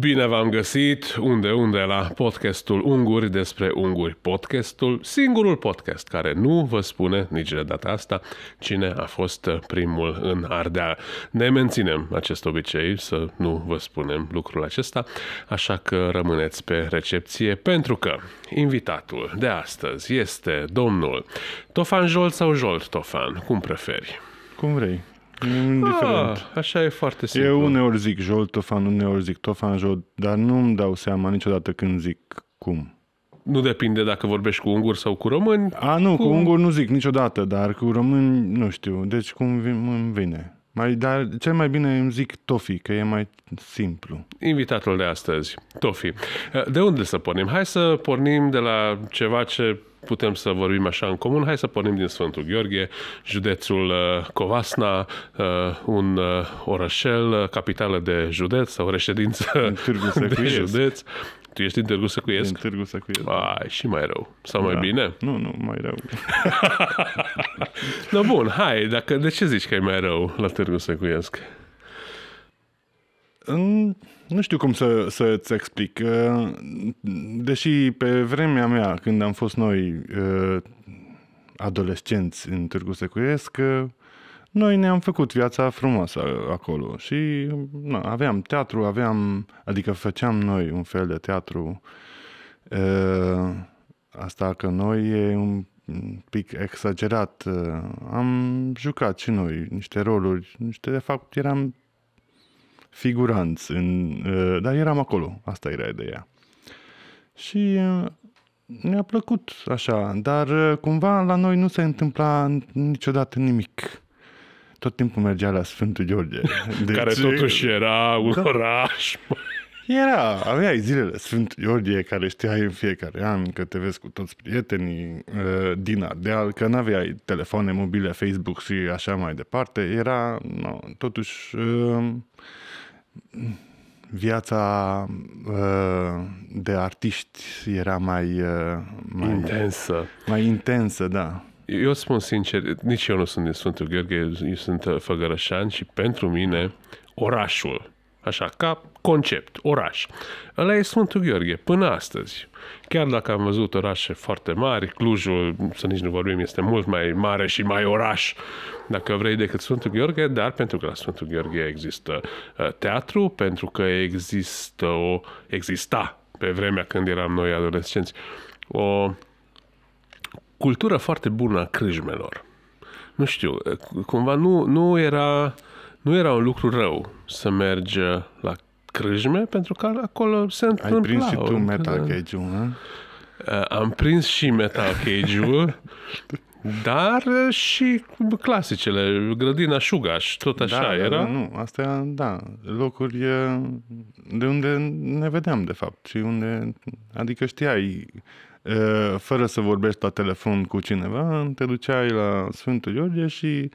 Bine v-am găsit unde unde la podcastul Unguri despre Unguri, podcastul, singurul podcast care nu vă spune nici de data asta cine a fost primul în Ardea. Ne menținem acest obicei să nu vă spunem lucrul acesta, așa că rămâneți pe recepție pentru că invitatul de astăzi este domnul Tofan Jolt sau Jolt Tofan, cum preferi? Cum vrei. Indiferent. Ah, așa e foarte simplu. Eu uneori zic Jol Tofan, uneori zic Tofan Jol, dar nu îmi dau seama niciodată când zic cum. Nu depinde dacă vorbești cu unguri sau cu români. A, nu, cu, cu unguri nu zic niciodată, dar cu români nu știu. Deci cum îmi vine. Mai, dar cel mai bine îmi zic Tofi, că e mai simplu. Invitatul de astăzi, Tofi. De unde să pornim? Hai să pornim de la ceva ce putem să vorbim așa în comun. Hai să pornim din Sfântul Gheorghe, județul uh, Covasna, uh, un uh, orășel, capitală de județ sau reședință de județ. Tu ești din Târgu Săcuiesc? Din Târgu Săcuiesc. Da. Ai, și mai rău. Sau da. mai bine? Nu, nu, mai rău. no, da, bun, hai, dacă, de ce zici că e mai rău la Târgu Săcuiesc? În... Nu știu cum să, să-ți explic. Deși pe vremea mea, când am fost noi uh, adolescenți în Târgu Secuiesc, uh, noi ne-am făcut viața frumoasă acolo și na, aveam teatru, aveam, adică făceam noi un fel de teatru. E, asta că noi e un pic exagerat. am jucat și noi niște roluri, niște de fapt eram figuranți, în, e, dar eram acolo, asta era ideea. Și ne-a plăcut așa, dar cumva la noi nu se întâmpla niciodată nimic tot timpul mergea la Sfântul George. Deci, care totuși era un da. oraș. Era, aveai zilele Sfânt Iorgie care știai în fiecare an că te vezi cu toți prietenii uh, din Ardeal, că nu aveai telefoane mobile, Facebook și așa mai departe. Era, no, totuși, uh, viața uh, de artiști era mai, mai intensă. Mai intensă, da eu spun sincer, nici eu nu sunt din Sfântul Gheorghe, eu sunt uh, făgărășan și pentru mine orașul, așa, ca concept, oraș. Ăla e Sfântul Gheorghe, până astăzi. Chiar dacă am văzut orașe foarte mari, Clujul, să nici nu vorbim, este mult mai mare și mai oraș, dacă vrei, decât Sfântul Gheorghe, dar pentru că la Sfântul Gheorghe există uh, teatru, pentru că există o, exista pe vremea când eram noi adolescenți, o cultură foarte bună a crâjmelor. Nu știu, cumva nu, nu, era, nu era un lucru rău să mergi la crâjme, pentru că acolo se întâmplă. Ai prins și tu Metal cage nu? Eh, am prins și Metal cage dar eh, și clasicele, grădina Sugaș, tot da, așa da, era. Da, nu, astea, da, locuri eh, de unde ne vedeam, de fapt, și unde, adică știai fără să vorbești la telefon cu cineva, te duceai la Sfântul George și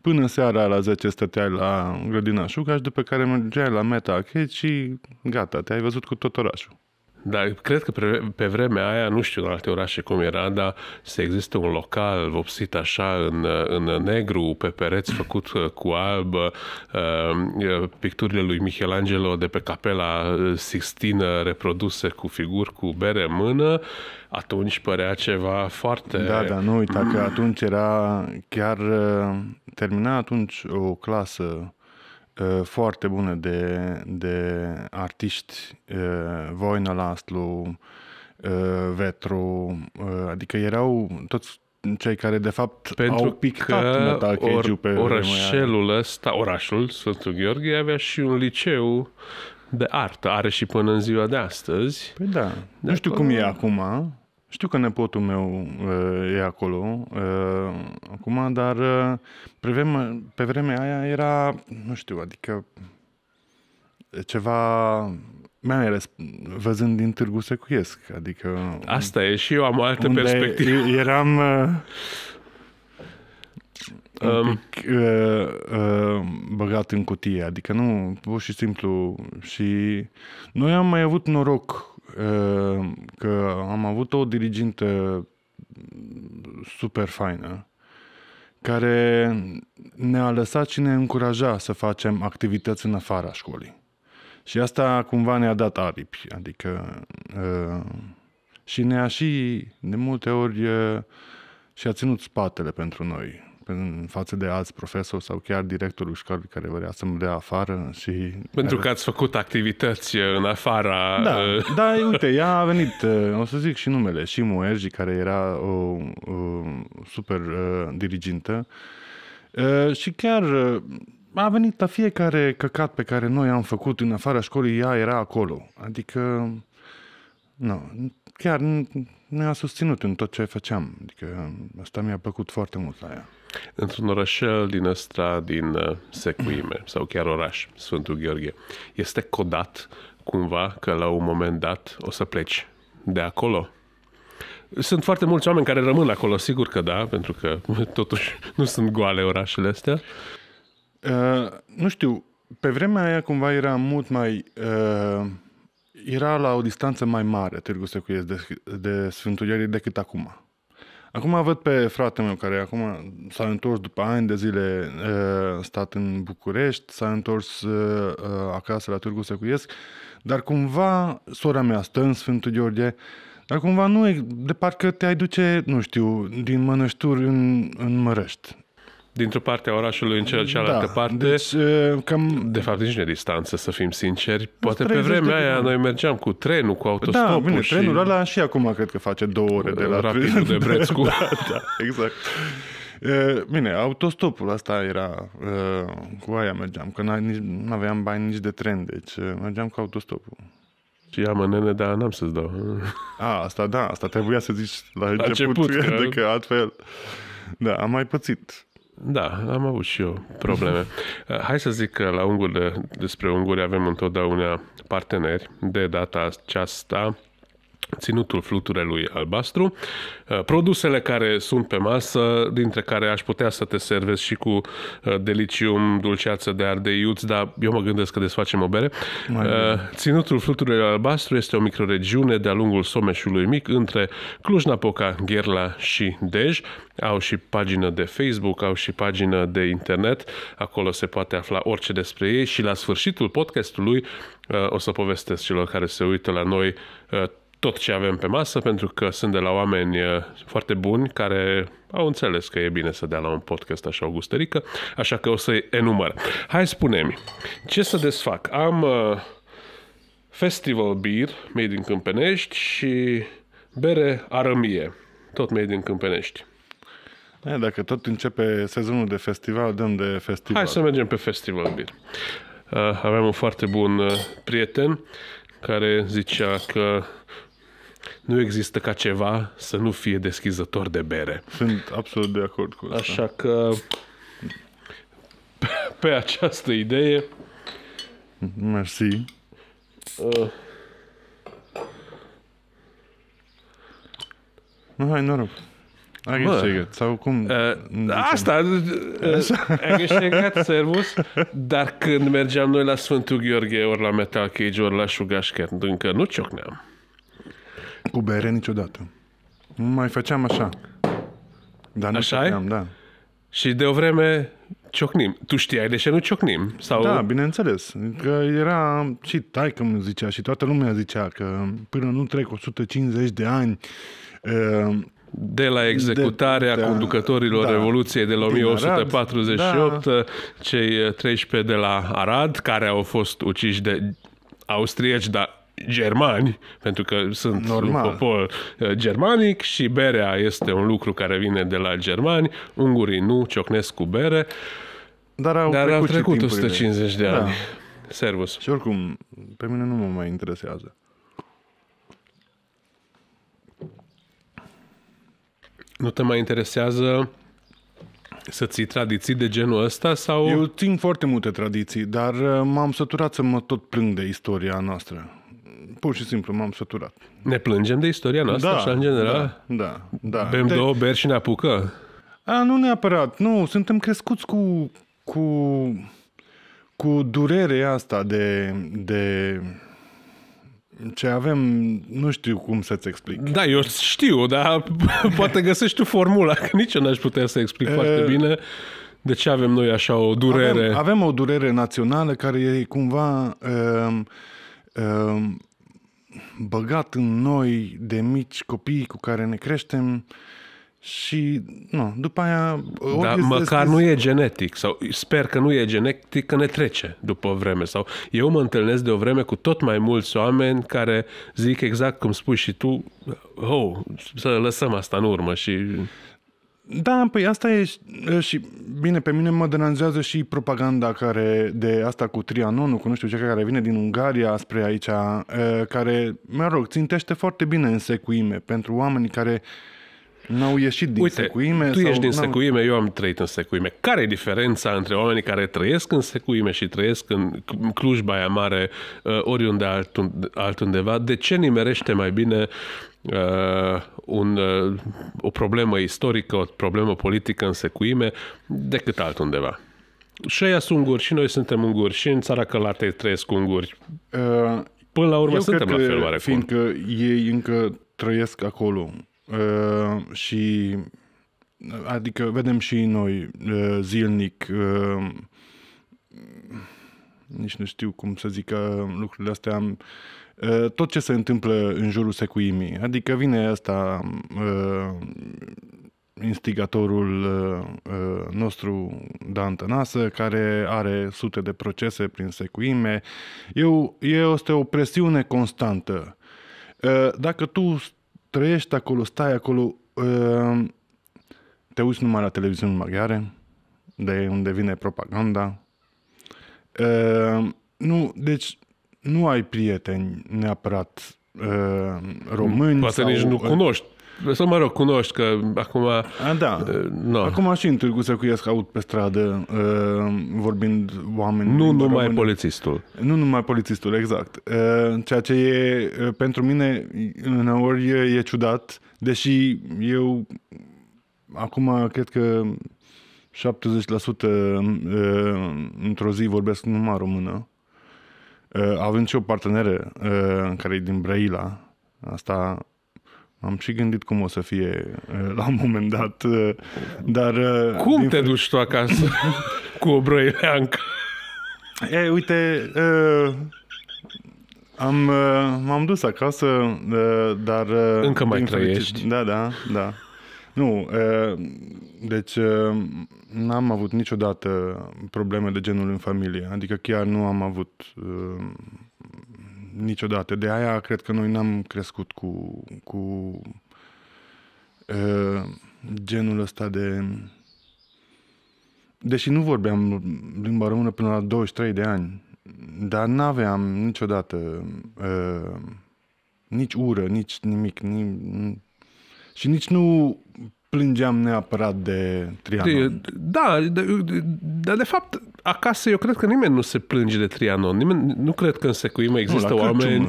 până seara la 10 stăteai la grădina și după care mergeai la Meta Arcade și gata, te-ai văzut cu tot orașul. Dar cred că pe, vremea aia, nu știu în alte orașe cum era, dar se există un local vopsit așa în, în negru, pe pereți făcut uh, cu alb, uh, uh, picturile lui Michelangelo de pe capela Sixtină reproduse cu figuri cu bere în mână, atunci părea ceva foarte... Da, da, nu uita că atunci era chiar termina atunci o clasă Uh, foarte bune de, de artiști, uh, Voina Laslu, uh, Vetru, adică erau toți cei care de fapt Pentru au picat că metal or, pe orășelul ăsta, orașul Sfântul Gheorghe avea și un liceu de artă, are și până în ziua de astăzi. Păi da, de nu știu acolo... cum e acum, știu că nepotul meu e acolo acum, dar pe vremea, pe vremea aia era, nu știu, adică ceva mai ales văzând din Târgu Secuiesc, adică... Asta e și eu am o altă perspectivă. eram uh, um, pic, uh, uh, băgat în cutie, adică nu, pur și simplu și noi am mai avut noroc Uh, că am avut o dirigintă super faină care ne-a lăsat și ne încuraja să facem activități în afara școlii. Și asta cumva ne-a dat aripi, adică uh, și ne-a și de multe ori uh, și a ținut spatele pentru noi în față de alți profesori sau chiar directorul școlii care vrea să-mi dea afară și... Pentru că ați făcut activități uh, în afara... Da, uh, da uite, ea a venit, uh, o să zic și numele, și Muergi, care era o, o super uh, dirigintă uh, și chiar uh, a venit la fiecare căcat pe care noi am făcut în afara școlii, ea era acolo. Adică, nu, chiar ne-a susținut în tot ce făceam. Adică asta mi-a plăcut foarte mult la ea într-un orășel din ăsta din uh, secuime sau chiar oraș, Sfântul Gheorghe. Este codat cumva că la un moment dat o să pleci de acolo? Sunt foarte mulți oameni care rămân acolo, sigur că da, pentru că totuși nu sunt goale orașele astea. Uh, nu știu, pe vremea aia cumva era mult mai... Uh, era la o distanță mai mare Târgu Secuiesc de, de Sfântul Gheorghe decât acum. Acum văd pe fratele meu care acum s-a întors după ani de zile uh, stat în București, s-a întors uh, uh, acasă la Târgu Secuiesc, dar cumva sora mea stă în Sfântul Gheorghe, dar cumva nu e, de parcă te-ai duce, nu știu, din mănășturi în, în Mărăști dintr-o parte a orașului în cea, da. cealaltă da, parte. Deci, cam... De fapt, nici nu e distanță, să fim sinceri. Poate pe vremea aia noi mergeam cu trenul, cu da, autostopul. Da, bine, și... trenul ăla și acum cred că face două ore de la... Rapidul de preț da, da, exact. bine, autostopul asta era, cu aia mergeam, că nu aveam bani nici de tren, deci mergeam cu autostopul. Și ia mă, nene, dar n-am să-ți dau. A, asta da, asta trebuia să zici la, la început, început că... că adică altfel... Da, am mai pățit da, am avut și eu probleme. Hai să zic că la ungul de, despre Unguri avem întotdeauna parteneri. De data aceasta ținutul fluturelui albastru. Eh, produsele care sunt pe masă, dintre care aș putea să te servezi și cu eh, delicium, dulceață de ardei iuți, dar eu mă gândesc că desfacem o bere. Eh, ținutul fluturelui albastru este o microregiune de-a lungul Someșului Mic, între Cluj-Napoca, Gherla și Dej. Au și pagină de Facebook, au și pagină de internet. Acolo se poate afla orice despre ei și la sfârșitul podcastului o să povestesc celor care se uită la noi tot ce avem pe masă, pentru că sunt de la oameni eh, foarte buni care au înțeles că e bine să dea la un podcast așa o gustărică, așa că o să-i enumăr. Hai spune-mi, ce să desfac? Am uh, Festival Beer, made in Câmpenești, și bere arămie, tot made in Câmpenești. E, da, dacă tot începe sezonul de festival, dăm de festival. Hai să mergem pe Festival Beer. Uh, aveam un foarte bun uh, prieten care zicea că nu există ca ceva să nu fie deschizător de bere. Sunt absolut de acord cu asta. Așa că pe această idee Mersi. Uh. Nu, hai, noroc. Egészséget, sau cum... Uh, asta, uh, egészséget, servus, dar când mergeam noi la Sfântul Gheorghe, ori la Metal Cage, ori la Sugașchet, încă nu ciocneam cu bere niciodată. Nu mai făceam așa. Dar nu așa făceam, da. Și de o vreme ciocnim. Tu știai de ce nu ciocnim? Sau... Da, bineînțeles. Că era și taică îmi zicea și toată lumea zicea că până nu trec 150 de ani uh, de la executarea de, da, de, conducătorilor da, Revoluției de la 1848, Arad, da. cei 13 de la Arad, care au fost uciși de austrieci, dar germani, pentru că sunt Normal. un popor uh, germanic și berea este un lucru care vine de la germani, ungurii nu ciocnesc cu bere, dar au dar trecut, au trecut 150 de da. ani. Da. Servus. Și oricum, pe mine nu mă mai interesează. Nu te mai interesează să ții tradiții de genul ăsta? sau? Eu țin foarte multe tradiții, dar uh, m-am săturat să mă tot plâng de istoria noastră pur și simplu m-am săturat. Ne plângem de istoria da, noastră, da, așa, în da, general? Da, da. da. Bem de... două beri și ne apucă? A, nu neapărat, nu. Suntem crescuți cu, cu, cu durerea asta de, de ce avem, nu știu cum să-ți explic. Da, eu știu, dar poate găsești tu formula, că nici eu n-aș putea să explic e... foarte bine de ce avem noi așa o durere. Avem, avem o durere națională care e cumva... Uh, uh, băgat în noi de mici copii cu care ne creștem și, nu, după aia... Dar măcar nu e genetic sau sper că nu e genetic, că ne trece după o vreme. Sau eu mă întâlnesc de o vreme cu tot mai mulți oameni care zic exact cum spui și tu, oh, să lăsăm asta în urmă și... Da, păi asta e și, bine, pe mine mă deranjează și propaganda care, de asta cu Trianonul, cu nu știu ce, care vine din Ungaria spre aici, care, mă rog, țintește foarte bine în secuime pentru oamenii care N-au ieșit din Uite, secuime? tu sau ești din secuime, eu am trăit în secuime. Care e diferența între oamenii care trăiesc în secuime și trăiesc în Cluj, Baia Mare, oriunde altundeva? De ce nimerește mai bine Uh, un, uh, o problemă istorică, o problemă politică în secuime, decât altundeva. Și ei sunt unguri, și noi suntem unguri, și în țara Călate trăiesc unguri. Uh, Până la urmă Eu suntem la fel oarecum. Fiindcă ei încă trăiesc acolo uh, și adică vedem și noi uh, zilnic uh, nici nu știu cum să zic că lucrurile astea tot ce se întâmplă în jurul secuimii. Adică vine asta instigatorul nostru, Dan Tănasă, care are sute de procese prin secuime. Eu, este o presiune constantă. Dacă tu trăiești acolo, stai acolo, te uiți numai la televiziune maghiare, de unde vine propaganda. Nu, deci nu ai prieteni neapărat uh, români. Poate sau, nici nu uh, cunoști. Să mă rog, cunoști că acum... Da. Uh, no. Acum și în Târgu Secuiesc aud pe stradă uh, vorbind oameni... Nu numai români. polițistul. Nu numai polițistul, exact. Uh, ceea ce e uh, pentru mine uneori e, e ciudat, deși eu acum cred că 70% uh, într-o zi vorbesc numai română. Uh, având și o parteneră uh, care e din Braila. asta am și gândit cum o să fie uh, la un moment dat, dar... Cum te te duci tu acasă cu o brăileancă? E, uite, am, m-am dus acasă, dar... Încă mai trăiești. Fericit, da, da, da. Nu, deci uh, n-am avut niciodată probleme de genul în familie. Adică chiar nu am avut uh, niciodată. De aia cred că noi n-am crescut cu, cu uh, genul ăsta de... Deși nu vorbeam limba română până la 23 de ani, dar n-aveam niciodată uh, nici ură, nici nimic. Ni... Și nici nu plângeam neapărat de Trianon. da, dar de, de, da, de, fapt acasă eu cred că nimeni nu se plânge de Trianon. Nimeni, nu cred că în secuimă există nu, oameni...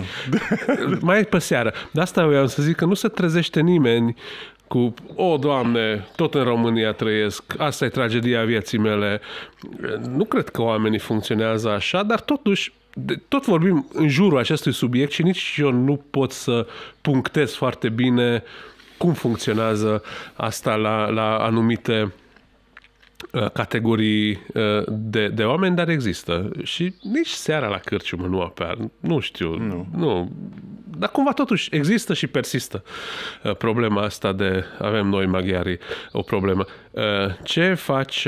mai pe seară. De asta vreau să zic că nu se trezește nimeni cu, o, Doamne, tot în România trăiesc, asta e tragedia vieții mele. Nu cred că oamenii funcționează așa, dar totuși de, tot vorbim în jurul acestui subiect și nici eu nu pot să punctez foarte bine uh, cum funcționează asta la, la anumite uh, categorii uh, de, de oameni, dar există. Și nici seara la cârciumă nu apar. Nu știu. Nu. nu. Dar cumva totuși există și persistă uh, problema asta de avem noi maghiari o problemă. Ce faci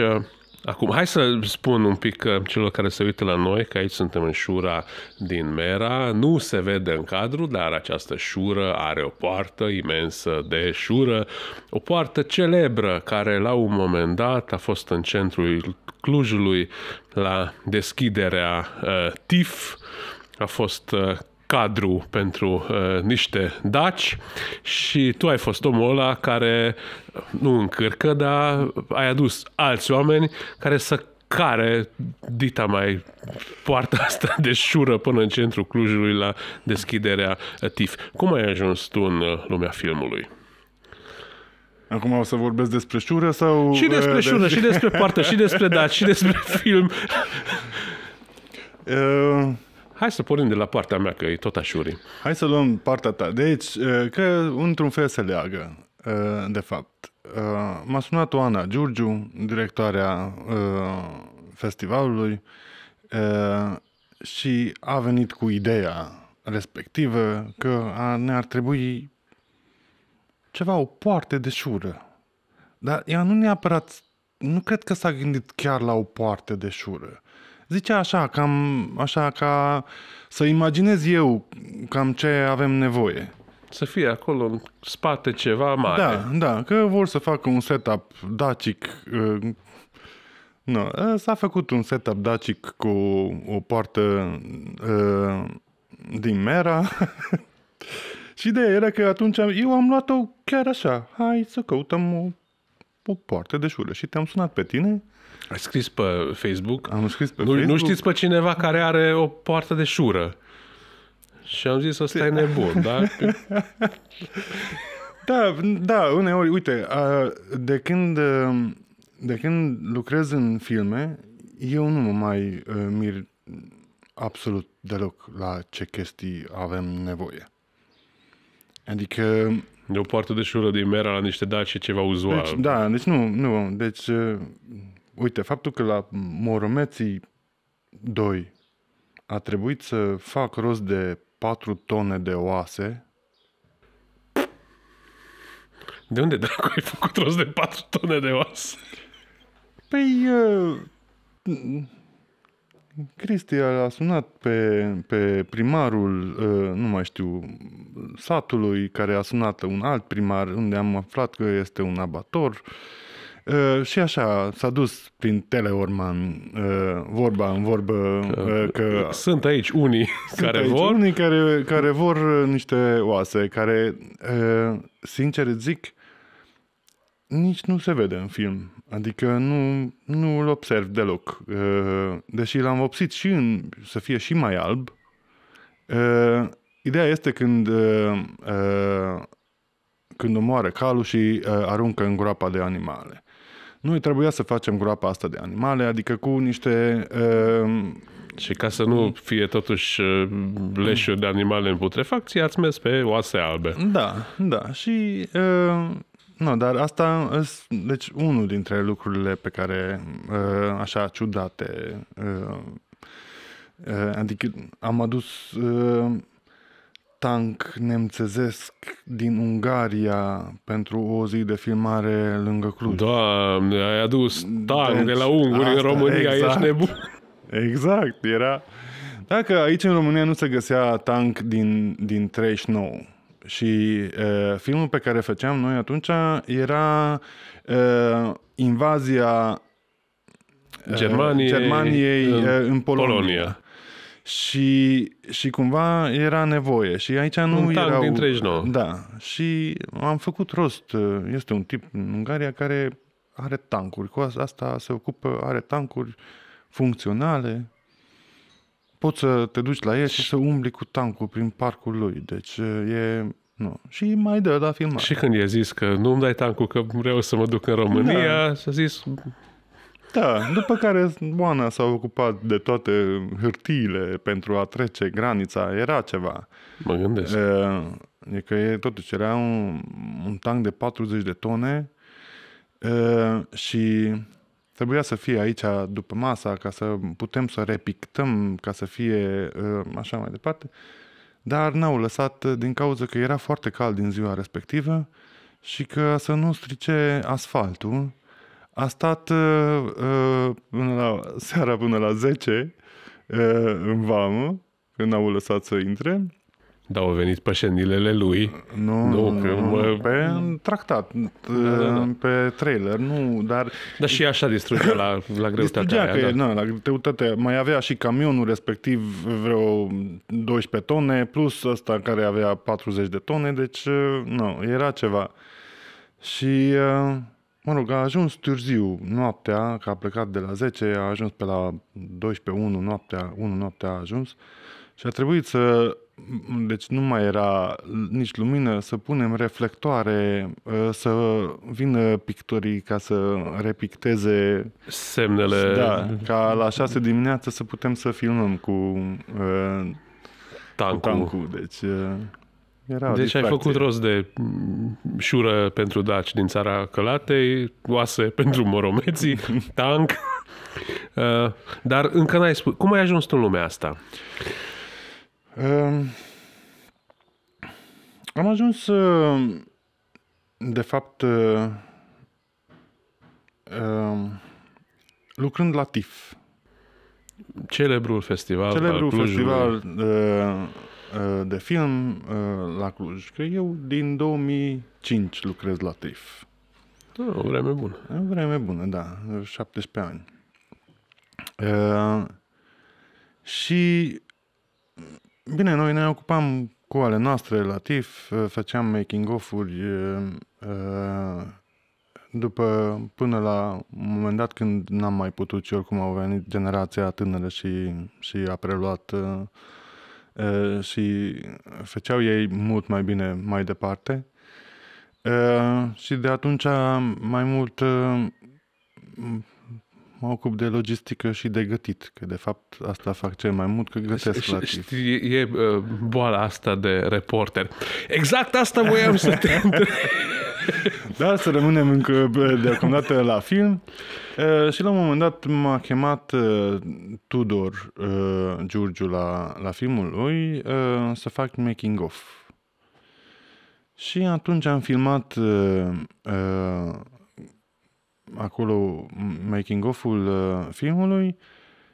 Acum, hai să spun un pic uh, celor care se uită la noi că aici suntem în șura din Mera. Nu se vede în cadru, dar această șură are o poartă imensă de șură. O poartă celebră care la un moment dat a fost în centrul Clujului la deschiderea uh, TIF a fost uh, cadru pentru uh, niște daci și tu ai fost omul ăla care nu încărcă, dar ai adus alți oameni care să care dita mai poarta asta de șură până în centrul Clujului la deschiderea uh, TIF. Cum ai ajuns tu în uh, lumea filmului? Acum o să vorbesc despre șură sau... Și uh, despre uh, șură, de... și despre poartă, și despre dat, și despre film. Uh... Hai să pornim de la partea mea, că e tot așurim. Hai să luăm partea ta. Deci, uh, că într-un fel se leagă, uh, de fapt. Uh, m-a sunat Oana Giurgiu, directoarea festivalului, și a venit cu ideea respectivă că ne-ar trebui ceva, o poartă de șură. Dar ea nu neapărat, nu cred că s-a gândit chiar la o poartă de șură. Zicea așa, cam așa ca să imaginez eu cam ce avem nevoie. Să fie acolo în spate ceva mare. Da, da, că vor să facă un setup dacic. Uh, no, uh, s-a făcut un setup dacic cu o poartă uh, din Mera. Și ideea era că atunci eu am luat-o chiar așa. Hai să căutăm o, o poartă de șură. Și te-am sunat pe tine ai scris pe Facebook. Am scris pe nu, Facebook. Nu știți pe cineva care are o poartă de șură. Și am zis, ăsta e nebun, da? da, da, uneori, uite, de când, um, de când lucrez în filme, eu nu mă mai uh, mir absolut deloc la ce chestii avem nevoie. Adică... De o poartă de șură de mera la niște daci ceva uzual. Deci, da, deci nu, nu, deci uh, uite, faptul că la Moromeții 2 a trebuit să fac rost de 4 tone de oase. De unde dracu ai făcut rost de 4 tone de oase? Păi... Uh, Cristi a sunat pe, pe primarul, uh, nu mai știu, satului, care a sunat un alt primar, unde am aflat că este un abator. Uh, Ă, și așa s-a dus prin Teleorman uh, vorba în vorbă că, uh, că sunt aici unii sunt care aici vor unii care, care vor niște oase care uh, sincer zic nici nu se vede în film. Adică nu, nu îl observ deloc. deși l-am vopsit și în, să fie și mai alb. ideea este când când omoară calul și aruncă în groapa de animale. Noi trebuia să facem groapa asta de animale, adică cu niște... Uh, și ca să nu fie totuși ehm, leșuri de animale în putrefacție, ați mers pe oase albe. Da, da. Și... Uh, nu, dar asta deci unul dintre lucrurile pe care uh, așa ciudate uh, uh, adică am adus tank nemțezesc din Ungaria pentru o zi de filmare lângă Cluj. Da, ai adus tang deci, de la unguri asta, în România, exact. ești nebun. Exact, era... Dacă aici în România nu se găsea tank din, din 39 și e, filmul pe care făceam noi atunci era e, invazia Germaniei, Germaniei în, în Polonia. Polonia. Și, și cumva era nevoie. Și aici nu un tank erau... din 39. Da. Și am făcut rost. Este un tip în Ungaria care are tancuri. Cu asta se ocupă, are tancuri funcționale. Poți să te duci la el și să umbli cu tancul prin parcul lui. Deci e... Nu. Și mai dă la filmare. Și când i-a zis că nu-mi dai tancul că vreau să mă duc în România, da. și a zis da, după care Oana s-a ocupat de toate hârtiile pentru a trece granița, era ceva. Mă gândesc. E, că e, totuși era un, un tank de 40 de tone e, și trebuia să fie aici după masa ca să putem să repictăm, ca să fie așa mai departe. Dar n-au lăsat din cauza că era foarte cald din ziua respectivă și că să nu strice asfaltul a stat uh, uh până la, seara până la 10 uh, în vamă, când au lăsat să intre. Dar au venit pășenilele lui. Nu, nu, că mă... pe tractat, uh, da, da, da. pe trailer, nu, dar... Dar și așa distrugea la, la greutatea distrugea aia. Că, da. na, la greutatea, mai avea și camionul respectiv vreo 12 tone, plus ăsta care avea 40 de tone, deci, uh, nu, era ceva. Și... Uh, mă rog, a ajuns târziu noaptea, că a plecat de la 10, a ajuns pe la 12, 1 noaptea, 1 noaptea a ajuns și a trebuit să, deci nu mai era nici lumină, să punem reflectoare, ă, să vină pictorii ca să repicteze semnele. Da, ca la 6 dimineața să putem să filmăm cu ă, tancul. Cu tancul deci, ă, era deci ai făcut rost de mm, șură pentru daci din țara Călatei, oase pentru moromeții, tank. Uh, dar încă n-ai spus. Cum ai ajuns tu în lumea asta? Um, am ajuns, uh, de fapt, uh, um, lucrând la TIF. Celebrul festival Celebrul al Clujului. festival Uh, de film uh, la Cluj, că eu, din 2005 lucrez la TIF. Da, ah, o vreme bună. O vreme bună, da, 17 ani. Uh, și, bine, noi ne ocupam cu ale noastre la TIF, uh, făceam making-of-uri uh, după, până la un moment dat când n-am mai putut și oricum au venit generația tânără și, și a preluat uh, Eh, și făceau ei mult mai bine mai departe. Eh, și de atunci mai mult eh, mă ocup de logistică și de gătit, că de fapt asta fac cel mai mult, că gătesc la e, e boala asta de reporter. Exact asta voiam să te întreb. Dar să rămânem încă deocamdată la film. și la un moment dat m-a chemat Tudor Giurgiu la, la filmul lui să fac making of. Și atunci am filmat acolo making of-ul filmului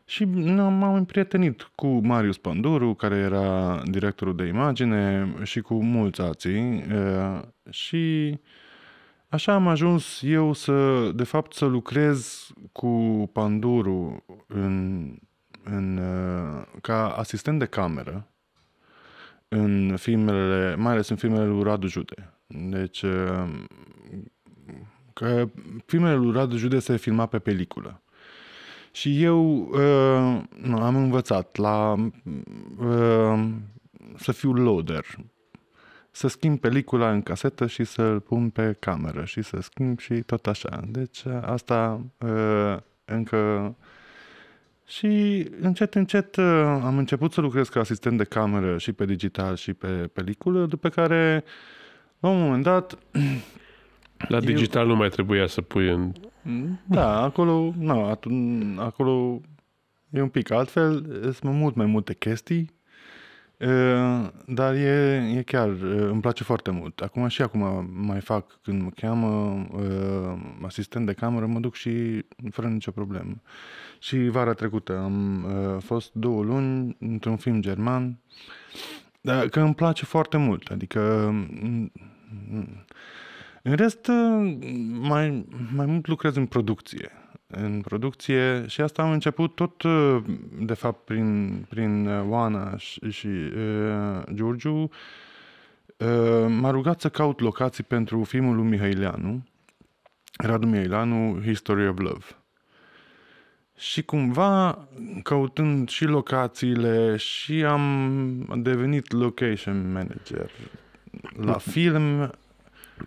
și m-am împrietenit cu Marius Panduru, care era directorul de imagine, și cu mulți alții. Și așa am ajuns eu să, de fapt, să lucrez cu Panduru în, în, ca asistent de cameră în filmele, mai ales în filmele lui Radu Jude. Deci, că filmele lui Radu Jude se filma pe peliculă. Și eu uh, am învățat la uh, să fiu loader, să schimb pelicula în casetă și să-l pun pe cameră și să schimb și tot așa. Deci uh, asta uh, încă... Și încet, încet uh, am început să lucrez ca asistent de cameră și pe digital și pe peliculă, după care, la un moment dat, La digital eu... nu mai trebuia să pui în... Da, acolo, na, atun, acolo e un pic altfel, sunt mult mai multe chestii, dar e, e chiar, îmi place foarte mult. Acum și acum mai fac când mă cheamă asistent de cameră, mă duc și fără nicio problemă. Și vara trecută am fost două luni într-un film german, dar că îmi place foarte mult, adică în rest, ă, mai, mai mult lucrez în producție. În producție și asta am început tot, ă, de fapt, prin, prin ă, Oana și, și uh, Giurgiu. Uh, m-a rugat să caut locații pentru filmul lui Mihailianu, Radu Mihailianu, History of Love. Și cumva, căutând și locațiile, și am devenit location manager la mm. film,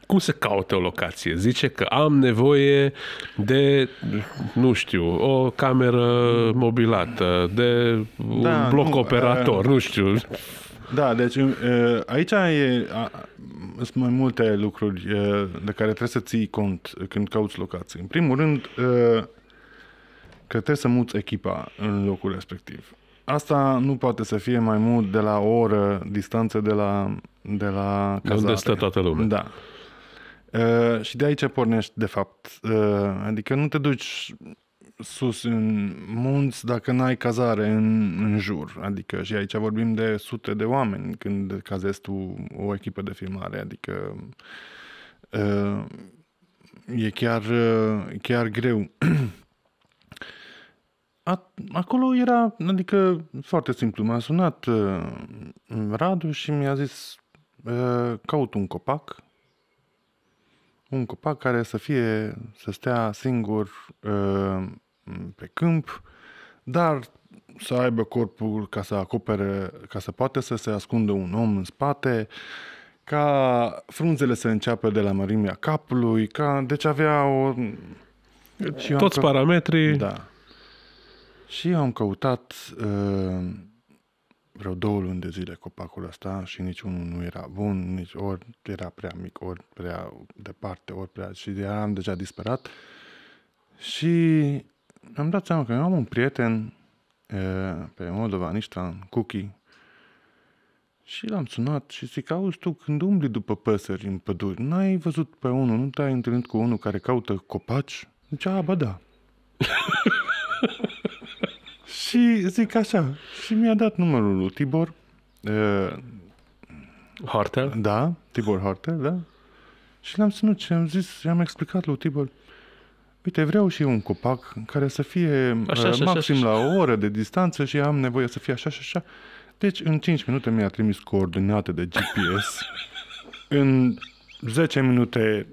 cum să caute o locație? Zice că am nevoie de, nu știu, o cameră mobilată, de un da, bloc nu, operator, a, uh, nu știu. Da, deci uh, aici e, a, sunt mai multe lucruri uh, de care trebuie să ții cont când cauți locații. În primul rând, că trebuie să muți echipa în locul respectiv. Asta nu poate să fie mai mult de la o oră distanță de la, de la cazare. De unde stă toată lumea. Da. Uh, și de aici pornești, de fapt. Uh, adică nu te duci sus în munți dacă n-ai cazare în, în jur. Adică și aici vorbim de sute de oameni când cazezi tu o echipă de filmare. Adică uh, e chiar, uh, chiar greu. A, acolo era, adică foarte simplu, m-a sunat uh, Radu și mi-a zis uh, caut un copac un copac care să fie, să stea singur uh, pe câmp, dar să aibă corpul ca să acopere, ca să poată să se ascundă un om în spate, ca frunzele să înceapă de la mărimea capului, ca, deci avea o... Deci Toți căut... parametrii. Da. Și am căutat uh, vreo două luni de zile copacul ăsta și niciunul nu era bun, nici ori era prea mic, ori prea departe, ori prea... Și eram deja disperat. Și am dat seama că eu am un prieten pe Moldova, Niștan, Cookie, și l-am sunat și zic, auzi tu, când umbli după păsări în păduri, n-ai văzut pe unul, nu te-ai întâlnit cu unul care caută copaci? Zice, a, ba da. Și zic așa, și mi-a dat numărul lui Tibor. Uh, Hartel? Da, Tibor Hartel, da. Și l-am sunat și am zis, i-am explicat lui Tibor, uite, vreau și eu un copac care să fie așa, așa, maxim așa, așa. la o oră de distanță și am nevoie să fie așa și așa. Deci, în 5 minute mi-a trimis coordonate de GPS. în 10 minute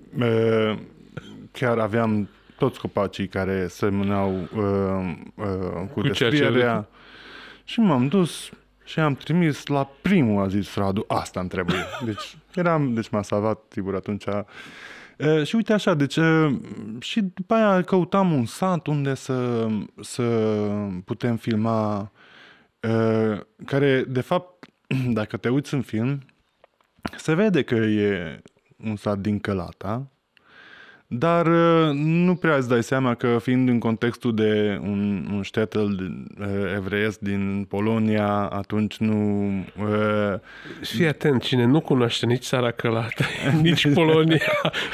chiar aveam toți copacii care semnau uh, uh, cu, cu descrierea. Și m-am dus și am trimis la primul, a zis Radu, asta îmi trebuie. Deci, eram, deci m-a salvat Tibur atunci. E, uh, și uite așa, deci, uh, și după aia căutam un sat unde să, să putem filma, uh, care, de fapt, dacă te uiți în film, se vede că e un sat din Călata, dar uh, nu prea îți dai seama că fiind în contextul de un, un ștetel uh, evreiesc din Polonia, atunci nu... Uh... fii atent, cine nu cunoaște nici țara călată, nici Polonia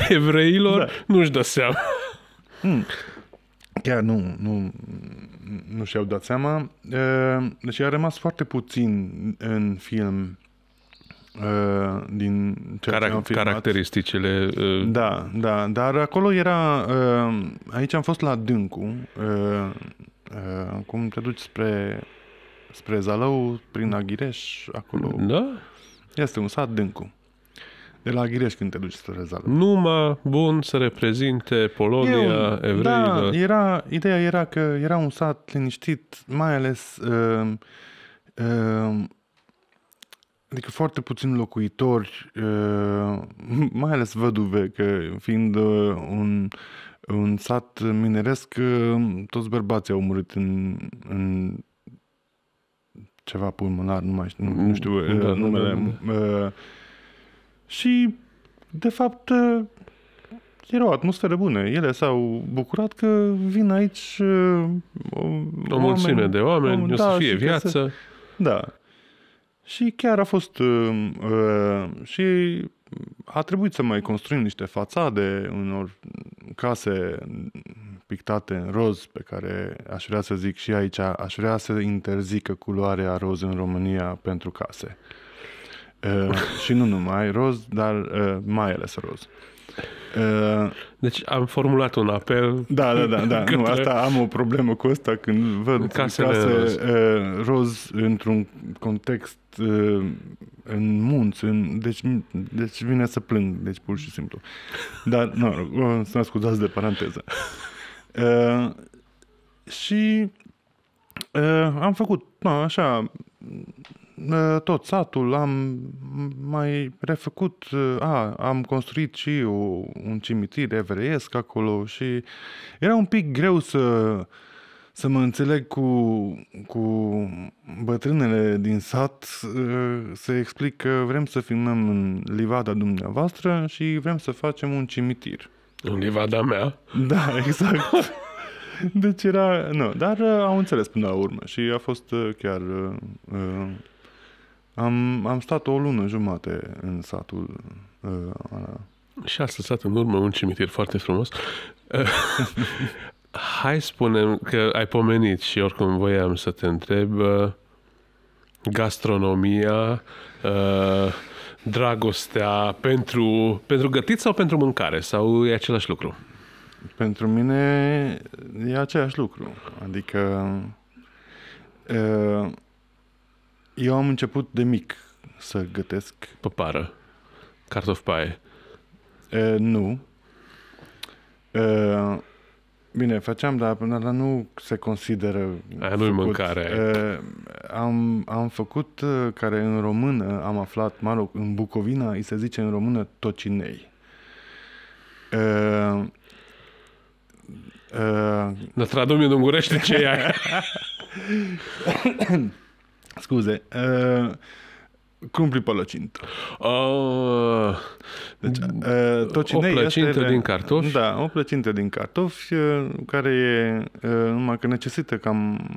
evreilor, da. nu-și dă seama. Hmm. Chiar nu, nu, nu și-au dat seama. Uh, deci a rămas foarte puțin în film Uh, din ceea Carac- ce am filmat. Caracteristicile. Uh, da, da, dar acolo era, uh, aici am fost la Dâncu, cum te duci spre, spre Zalău, prin Aghireș, acolo. Da? Este un sat Dâncu. De la Aghireș când te duci spre Zalău. Numa bun să reprezinte Polonia, Eu, Da, era, ideea era că era un sat liniștit, mai ales uh, uh, Adică foarte puțin locuitori, uh, mai ales văduve, că fiind uh, un, un sat mineresc, uh, toți bărbații au murit în, în ceva pulmonar, nu mai știu, nu, nu știu mm, da, da, numele. Da, da, da. Și, de fapt, era o atmosferă bună. Ele s-au bucurat că vin aici o, o mulțime oameni, de oameni, o, o să da, fie viață. Să, da. Și chiar a fost... Uh, uh, și a trebuit să mai construim niște fațade unor case pictate în roz, pe care aș vrea să zic și aici, aș vrea să interzică culoarea roz în România pentru case. Uh, și nu numai roz, dar uh, mai ales roz. Uh, deci am formulat un apel. Da, da, da. da. Nu, asta am o problemă cu asta când văd casele case, roz. Uh, roz într-un context uh, în munți. În, deci, deci vine să plâng, deci pur și simplu. Dar, nu, no, să mă scuzați de paranteză. și am făcut, no, așa, Uh, tot satul, am mai refăcut, uh, a, am construit și o, un cimitir evreiesc acolo și era un pic greu să, să mă înțeleg cu, cu bătrânele din sat, uh, să explic că vrem să filmăm în livada dumneavoastră și vrem să facem un cimitir. În livada mea? Da, exact. Deci era... Nu, dar au înțeles până la urmă și a fost chiar uh, am, am stat o lună jumate în satul uh, ăla. Și a stat în urmă un cimitir foarte frumos. Hai spunem că ai pomenit și oricum voiam să te întreb uh, gastronomia, uh, dragostea pentru, pentru gătit sau pentru mâncare? Sau e același lucru? Pentru mine e același lucru. Adică uh, eu am început de mic să gătesc. Păpară. Cartof paie. E, nu. E, bine, făceam, dar până la nu se consideră... Aia nu mâncare. E, am, am făcut, care în română am aflat, mă rog, în Bucovina îi se zice în română tocinei. E, Uh... Dar tradu-mi în ungurește ce e aia. Scuze. Uh, pe polocintă. Ah, deci, mm, uh, deci, uh, tocinei o plăcintă este, din cartofi? Da, o plăcintă din cartofi uh, care e, uh, numai că necesită cam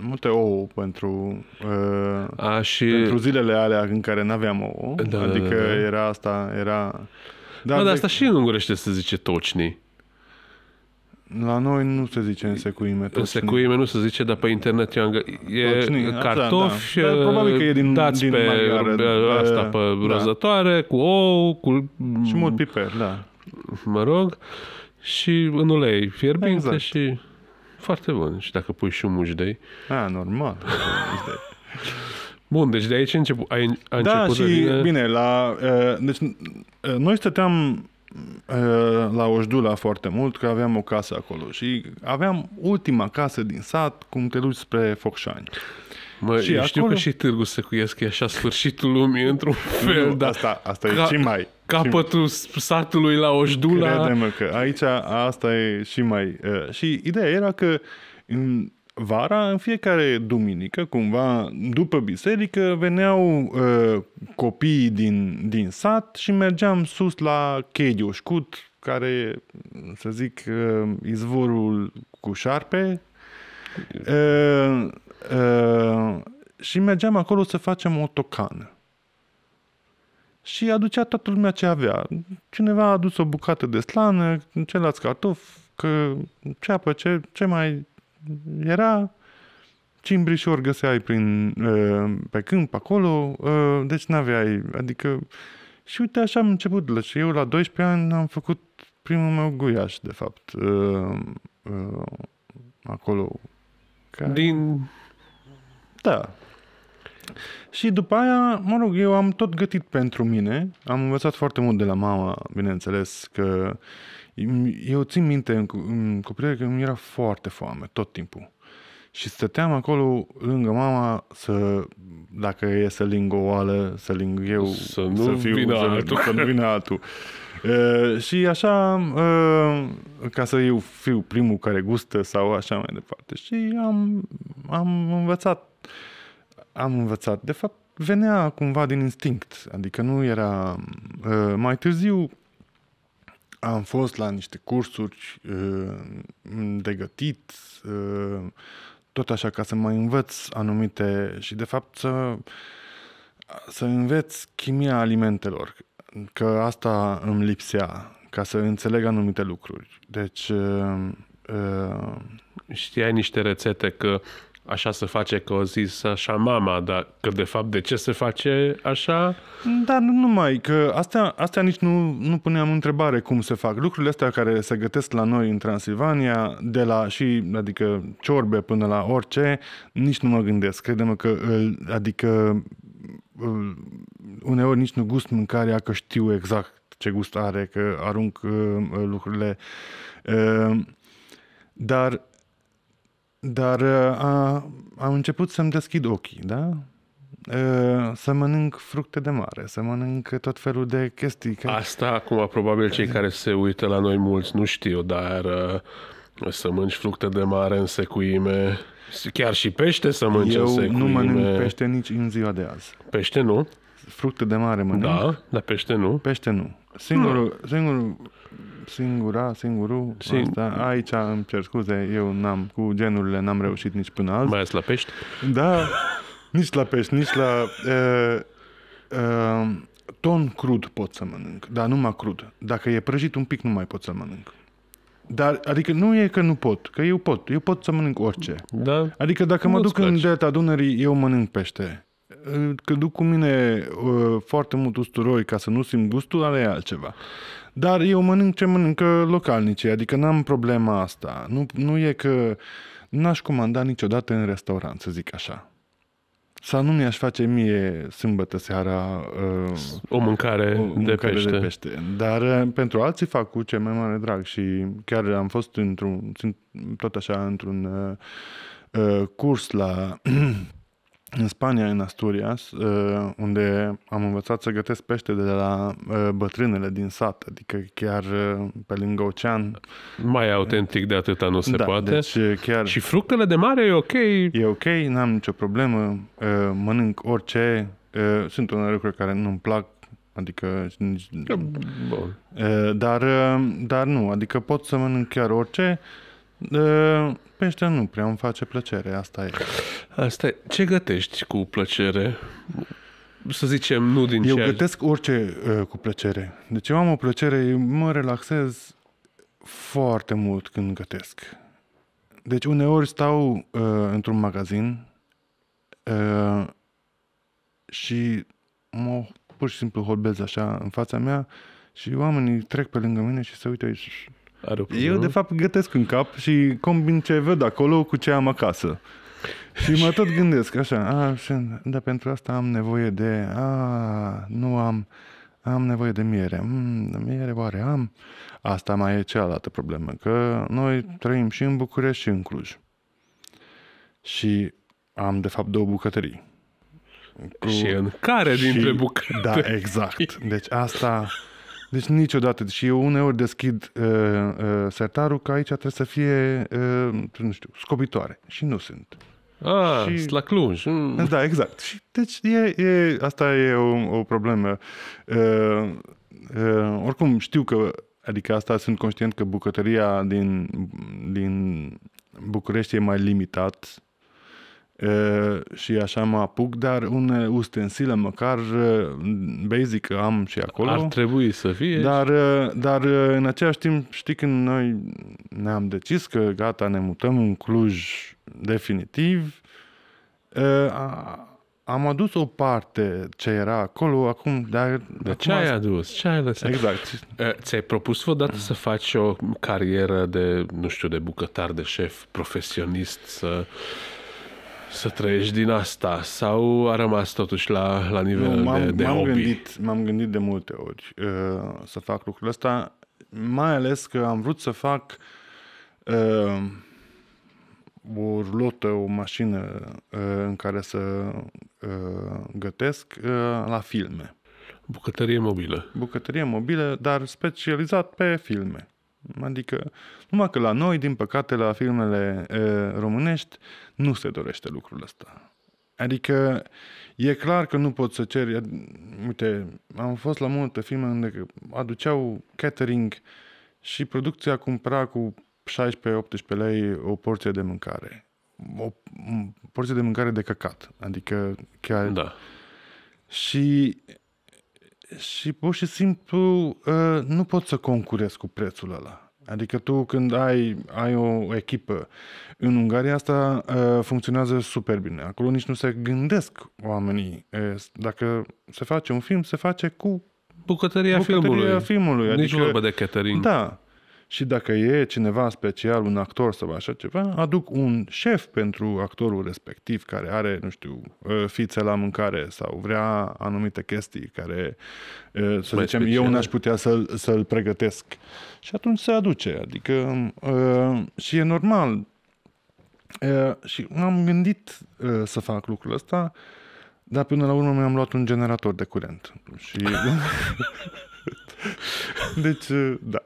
multe ouă pentru, uh, A, și... pentru zilele alea în care n-aveam ouă. Da, da adică da, da, da. era asta, era... Da, da, de... asta și în ungurește se zice tocni. La noi nu se zice în secuime. În secuime nu se zice, dar pe internet eu am gă- E tocni, da. cartofi, da, probabil că e din, dați din pe de... Da, asta, da. pe da. rozătoare, cu ou, cu... Și mult piper, da. Mă rog. Și în ulei fierbinte exact. și... Foarte bun. Și dacă pui și un mușdei... A, normal. Bun, deci de aici încep, a început... Da, și bine, la... Eh, deci, eh, noi stăteam Ă, la Ojdula foarte mult, că aveam o casă acolo și aveam ultima casă din sat, cum te duci spre Focșani. Mă, și eu acolo... știu că și Târgu Secuiesc e așa sfârșitul lumii într-un fel, dar... Asta, asta ca, e și mai... Capătul și... satului la Ojdula... Crede-mă că aici asta e și mai... Uh, și ideea era că în, vara, în fiecare duminică, cumva, după biserică, veneau uh, copiii din, din sat și mergeam sus la Chedioșcut, care, să zic, uh, izvorul cu șarpe. Uh, uh, și mergeam acolo să facem o tocană. Și aducea toată lumea ce avea. Cineva a adus o bucată de slană, celălalt cartof, că ceapă, ce, ce mai era cimbrișor găseai prin, pe câmp acolo, deci n-aveai, adică și uite așa am început, deci eu la 12 ani am făcut primul meu guiaș, de fapt, acolo. Care... Din... Da. Și după aia, mă rog, eu am tot gătit pentru mine. Am învățat foarte mult de la mama, bineînțeles, că eu țin minte în, în copilărie că mi era foarte foame tot timpul. Și stăteam acolo lângă mama să, dacă e să ling o oală, să ling eu, să nu să fiu, vină să, altul. Să nu vină altul. E, și așa, e, ca să eu fiu primul care gustă sau așa mai departe. Și am, am învățat, am învățat. De fapt, venea cumva din instinct, adică nu era... E, mai târziu am fost la niște cursuri de uh, gătit, uh, tot așa ca să mai învăț anumite și de fapt să, să înveț chimia alimentelor, că asta îmi lipsea, ca să înțeleg anumite lucruri. Deci... Uh, Știai niște rețete că așa se face că o zis așa mama, dar că de fapt de ce se face așa? Da, nu numai, că astea, astea nici nu, nu puneam întrebare cum se fac. Lucrurile astea care se gătesc la noi în Transilvania, de la și, adică ciorbe până la orice, nici nu mă gândesc. Credem că, adică uneori nici nu gust mâncarea că știu exact ce gust are, că arunc uh, lucrurile. Uh, dar dar uh, a, am început să-mi deschid ochii, da? să mănânc fructe de mare, să mănânc tot felul de chestii. Care... Asta acum probabil cei care se uită la noi mulți nu știu, dar uh, să mănânci fructe de mare în secuime, chiar și pește să mănânci Eu în secuime. nu mănânc pește nici în ziua de azi. Pește nu? Fructe de mare mănânc. Da, dar pește nu. Pește nu. Singurul, hmm. singurul singura, singurul, Sing... asta, aici îmi cer scuze, eu n-am, cu genurile n-am reușit nici până azi. Mai ales la pești? Da, nici la pești, nici la... Uh, uh, ton crud pot să mănânc, dar numai crud. Dacă e prăjit un pic, nu mai pot să mănânc. Dar, adică nu e că nu pot, că eu pot. Eu pot să mănânc orice. Da. Adică dacă mă duc place. în delta Dunării, eu mănânc pește că duc cu mine uh, foarte mult usturoi ca să nu simt gustul, are altceva. Dar eu mănânc ce mănâncă localnicii, adică n-am problema asta. Nu, nu e că n-aș comanda niciodată în restaurant, să zic așa. Sau nu mi-aș face mie sâmbătă seara uh, o mâncare, o, o mâncare de, pește. de pește. Dar uh, pentru alții fac cu ce mai mare drag și chiar am fost într-un, sunt tot așa într-un uh, uh, curs la în Spania, în Asturias, uh, unde am învățat să gătesc pește de la uh, bătrânele din sat, adică chiar uh, pe lângă ocean. Mai autentic de atâta nu se da, poate. Deci chiar... Și fructele de mare e ok? E ok, n-am nicio problemă, mănânc orice. Sunt unele lucruri care nu-mi plac, Adică nici... Bun. Dar, dar nu, adică pot să mănânc chiar orice. Ă, Pește nu prea îmi face plăcere, asta e. Asta e. Ce gătești cu plăcere? Să zicem, nu din Eu ceea... gătesc orice uh, cu plăcere. Deci eu am o plăcere, mă relaxez foarte mult când gătesc. Deci uneori stau uh, într-un magazin uh, și mă pur și simplu holbez așa în fața mea și oamenii trec pe lângă mine și se uită și are o Eu, de fapt, gătesc în cap și combin ce văd acolo cu ce am acasă. Și mă tot gândesc așa, a, așa, dar pentru asta am nevoie de, a, nu am, am nevoie de miere. Mm, miere oare am? Asta mai e cealaltă problemă, că noi trăim și în București și în Cluj. Și am, de fapt, două bucătării. Cu... Și în care dintre și... bucătării? Da, exact. Deci asta deci niciodată. Și eu uneori deschid uh, uh, sertarul că aici trebuie să fie, uh, nu știu, scobitoare. Și nu sunt. Ah, și... la Cluj. Mm. Da, exact. Și, deci e, e, asta e o, o problemă. Uh, uh, oricum știu că, adică asta sunt conștient că bucătăria din, din București e mai limitat și așa mă apuc, dar un ustensile măcar basic am și acolo. Ar trebui să fie. Dar, dar în același timp, știi, când noi ne-am decis că gata, ne mutăm în Cluj definitiv, am adus o parte ce era acolo acum, dar... De ce ai adus? Ce ai lăsat? Exact. Ți-ai propus vreodată să faci o carieră de, nu știu, de bucătar, de șef, profesionist, să să trăiești din asta sau a rămas totuși la, la nivel nu, m-am, de, de m-am hobby? Gândit, m-am gândit de multe ori uh, să fac lucrul ăsta, mai ales că am vrut să fac uh, o rulotă, o mașină uh, în care să uh, gătesc uh, la filme. Bucătărie mobilă. Bucătărie mobilă, dar specializat pe filme. Adică, numai că la noi, din păcate, la filmele e, românești, nu se dorește lucrul ăsta. Adică, e clar că nu pot să ceri... Uite, am fost la multe filme unde aduceau catering și producția cumpăra cu 16-18 lei o porție de mâncare. O porție de mâncare de căcat. Adică, chiar... Da. Și și pur și simplu ă, nu poți să concurezi cu prețul ăla. Adică tu când ai, ai o echipă în Ungaria, asta ă, funcționează super bine. Acolo nici nu se gândesc oamenii. Ă, dacă se face un film, se face cu bucătăria, bucătăria filmului. filmului. Adică, nici vorbă de catering. Da și dacă e cineva special, un actor sau așa ceva, aduc un șef pentru actorul respectiv care are, nu știu, uh, fițe la mâncare sau vrea anumite chestii care, uh, să Mai zicem, speciale. eu n-aș putea să-l, să-l pregătesc. Și atunci se aduce, adică, uh, și e normal. Și am gândit să fac lucrul ăsta, dar până la urmă mi-am luat un generator de curent. Și... deci, da.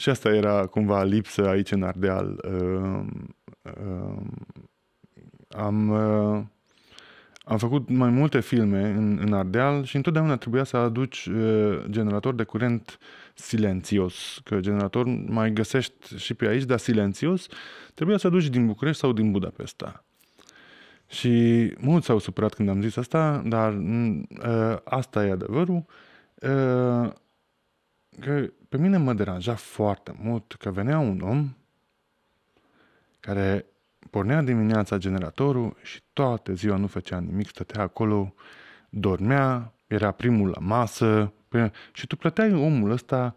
Și asta era cumva lipsă aici în Ardeal. Uh, uh, am, uh, am făcut mai multe filme în, în Ardeal și întotdeauna trebuia să aduci uh, generator de curent silențios. Că generator mai găsești și pe aici, dar silențios trebuia să aduci din București sau din Budapesta. Și mulți s-au supărat când am zis asta, dar uh, asta e adevărul. Uh, că pe mine mă deranja foarte mult că venea un om care pornea dimineața generatorul și toată ziua nu făcea nimic, stătea acolo, dormea, era primul la masă și tu plăteai omul ăsta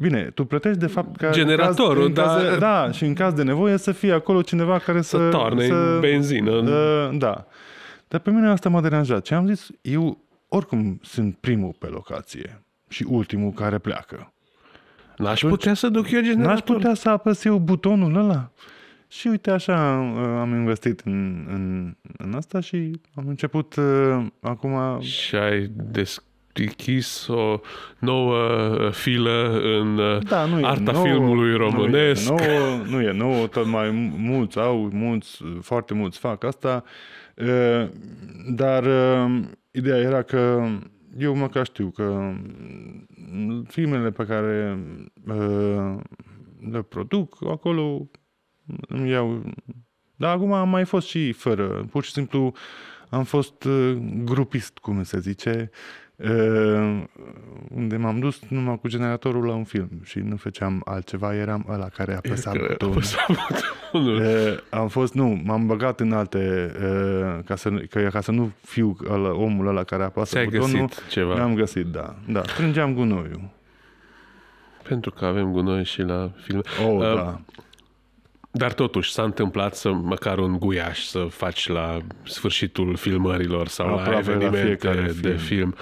Bine, tu plătești de fapt ca generatorul, caz, da. da, și în caz de nevoie să fie acolo cineva care să să toarne să, benzină. Uh, da, da. Dar pe mine asta m-a deranjat Ce am zis, eu oricum sunt primul pe locație și ultimul care pleacă. N-aș putea să duc eu generatorul. N-aș putea să apăs eu butonul ăla. Și uite așa uh, am investit în, în, în asta și am început uh, acum... Și ai deschis o nouă uh, filă în uh, da, nu arta nouă, filmului românesc. Nu e, nouă, nu e nouă, tot mai mulți au, mulți, foarte mulți fac asta, uh, dar uh, ideea era că eu măcar știu că mm, filmele pe care uh, le produc acolo îmi iau... Dar acum am mai fost și fără. Pur și simplu am fost uh, grupist, cum se zice, unde m-am dus numai cu generatorul la un film și nu făceam altceva, eram ăla care apăsa butonul. Am fost, nu, m-am băgat în alte, ca să, ca, ca să nu fiu ala, omul ăla care apasă Ți-ai butonul. găsit ceva. Am găsit, da. da. Strângeam gunoiul. Pentru că avem gunoi și la film. Oh, uh, da. Dar totuși s-a întâmplat să măcar un guiaș să faci la sfârșitul filmărilor sau Aproape la evenimente la de film. film.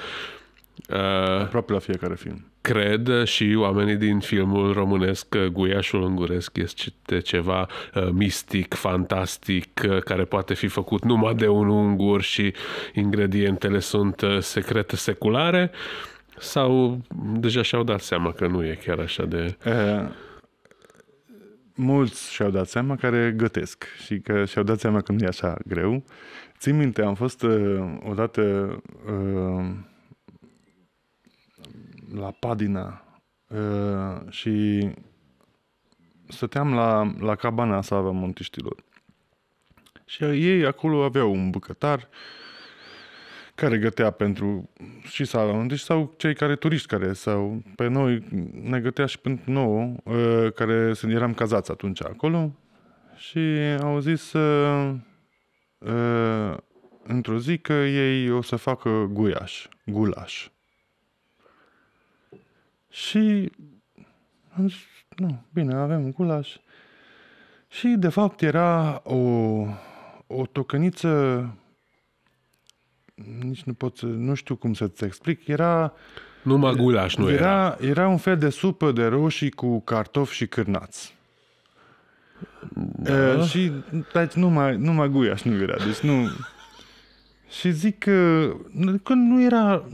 Uh, Aproape la fiecare film. Cred și oamenii din filmul românesc că guiașul unguresc este ceva uh, mistic, fantastic, uh, care poate fi făcut numai de un ungur și ingredientele sunt secrete seculare. Sau deja și-au dat seama că nu e chiar așa de... Uh, mulți și-au dat seama care gătesc și că și-au dat seama că nu e așa greu. Țin minte, am fost uh, odată uh, la Padina uh, și stăteam la, la cabana Sava Montiștilor. Și ei acolo aveau un bucătar uh, care gătea pentru și sala unde deci sau cei care turiști care sau pe noi ne gătea și pentru nouă care eram cazați atunci acolo și au zis ă, ă, într-o zi că ei o să facă guiaș, gulaș. Și am zis, nu, bine, avem gulaș. Și de fapt era o, o tocăniță nici nu pot nu știu cum să-ți explic, era... Numai gulaș nu era, era. Era un fel de supă de roșii cu cartofi și cârnați. Da. E, eh, și deci, numai, numai guiaș nu era, deci nu... Și zic că, că nu era,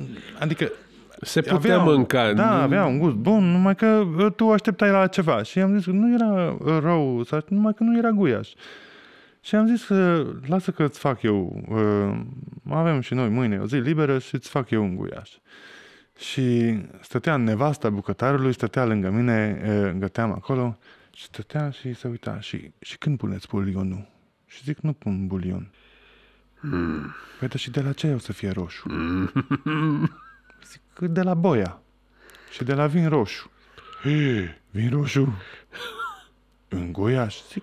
adică se putea avea, mânca. Da, nu... avea un gust bun, numai că tu așteptai la ceva. Și am zis că nu era rău, numai că nu era guiaș. Și am zis că lasă că îți fac eu, uh, avem și noi mâine o zi liberă și îți fac eu un guiaș. Și stătea nevasta bucătarului, stătea lângă mine, uh, găteam acolo și stătea și se uita. Și, și când puneți bulionul? Și zic, nu pun bulion. Mm. Păi, dar și de la ce o să fie roșu? Mm. Zic, de la boia. Și de la vin roșu. Hei, vin roșu? În guiaș? Zic,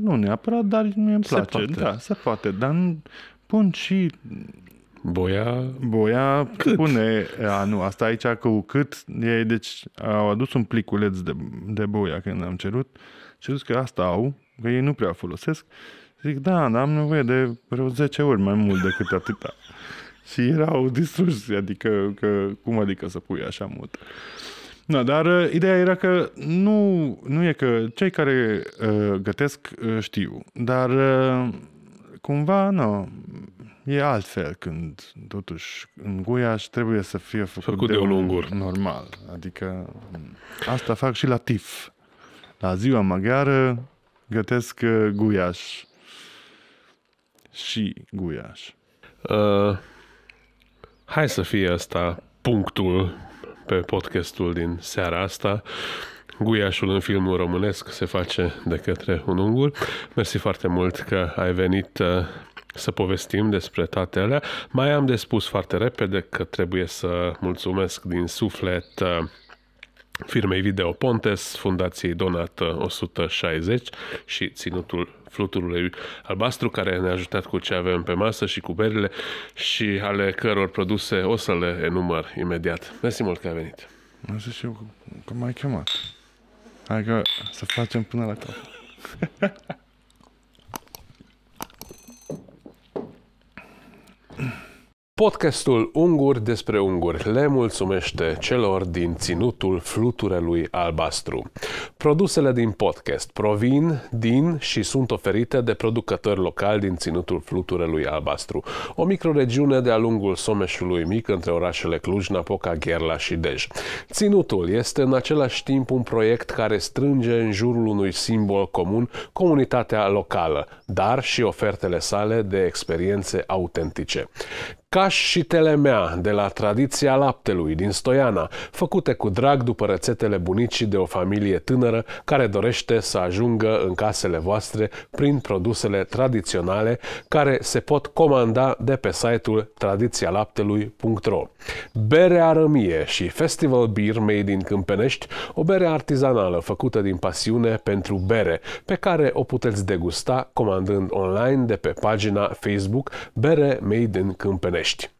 nu neapărat, dar mie îmi place. Se poate. Da, se poate, dar pun și Boia... Boia cât? pune... A, nu, asta aici cu cât. Ei, deci au adus un pliculeț de, de boia când am cerut și zis că asta au, că ei nu prea folosesc. Zic, da, dar am nevoie de vreo 10 ori mai mult decât atâta. și erau distruși, adică că, cum adică să pui așa mult? Da, dar uh, ideea era că nu, nu e că cei care uh, gătesc uh, știu, dar uh, cumva, nu, e altfel când totuși în guiaș trebuie să fie făcut, făcut de, de un ungur. Normal, adică asta fac și la TIF. La ziua maghiară gătesc uh, guiaș și guiaș. Uh, hai să fie asta punctul pe podcastul din seara asta. Guiașul în filmul românesc se face de către un ungur. Mersi foarte mult că ai venit uh, să povestim despre toate alea. Mai am de spus foarte repede că trebuie să mulțumesc din suflet uh, firmei Video Pontes, Fundației Donat 160 uh, și Ținutul fluturului albastru, care ne-a ajutat cu ce avem pe masă și cu berile și ale căror produse o să le enumăr imediat. Mersi mult că ai venit! Nu știu eu că m-ai chemat. Hai că să facem până la capăt. Podcastul Ungur despre Ungur le mulțumește celor din ținutul fluturelui albastru. Produsele din podcast provin din și sunt oferite de producători locali din ținutul fluturelui albastru, o microregiune de-a lungul Someșului Mic între orașele Cluj, Napoca, Gherla și Dej. Ținutul este în același timp un proiect care strânge în jurul unui simbol comun comunitatea locală, dar și ofertele sale de experiențe autentice. Caș și telemea de la tradiția laptelui din Stoiana, făcute cu drag după rețetele bunicii de o familie tânără care dorește să ajungă în casele voastre prin produsele tradiționale care se pot comanda de pe site-ul tradițialaptelui.ro. Berea rămie și Festival Beer Made din Câmpenești, o bere artizanală făcută din pasiune pentru bere, pe care o puteți degusta comandând online de pe pagina Facebook Bere Made in Câmpenești. București.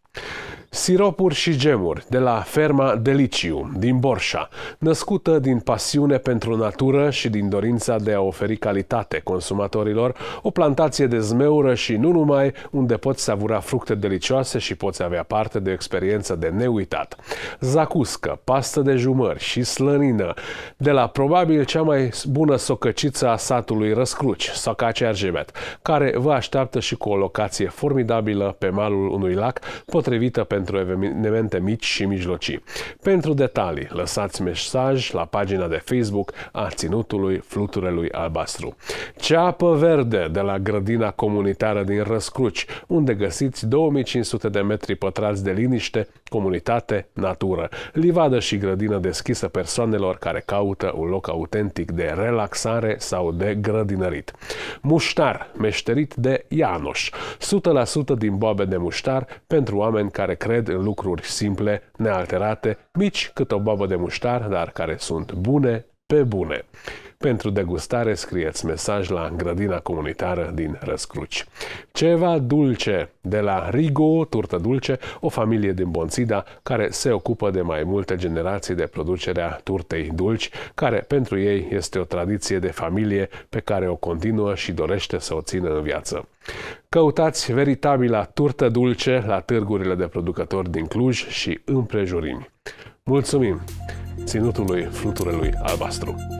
Siropuri și gemuri de la ferma Deliciu din Borșa, născută din pasiune pentru natură și din dorința de a oferi calitate consumatorilor, o plantație de zmeură și nu numai, unde poți savura fructe delicioase și poți avea parte de o experiență de neuitat. Zacuscă, pastă de jumări și slănină, de la probabil cea mai bună socăciță a satului Răscruci, Socace Argemet, care vă așteaptă și cu o locație formidabilă pe malul unui lac, potrivită pentru pentru evenimente mici și mijlocii. Pentru detalii, lăsați mesaj la pagina de Facebook a Ținutului Fluturelui Albastru. Ceapă verde de la grădina comunitară din Răscruci, unde găsiți 2500 de metri pătrați de liniște, comunitate, natură, livadă și grădină deschisă persoanelor care caută un loc autentic de relaxare sau de grădinărit. Muștar, meșterit de Ianoș, 100% din boabe de muștar pentru oameni care cred cred în lucruri simple, nealterate, mici cât o babă de muștar, dar care sunt bune pe bune. Pentru degustare scrieți mesaj la grădina comunitară din Răscruci. Ceva dulce de la Rigo, turtă dulce, o familie din Bonțida care se ocupă de mai multe generații de producerea turtei dulci, care pentru ei este o tradiție de familie pe care o continuă și dorește să o țină în viață. Căutați veritabila turtă dulce la târgurile de producători din Cluj și împrejurimi. Mulțumim ținutului fluturelui albastru!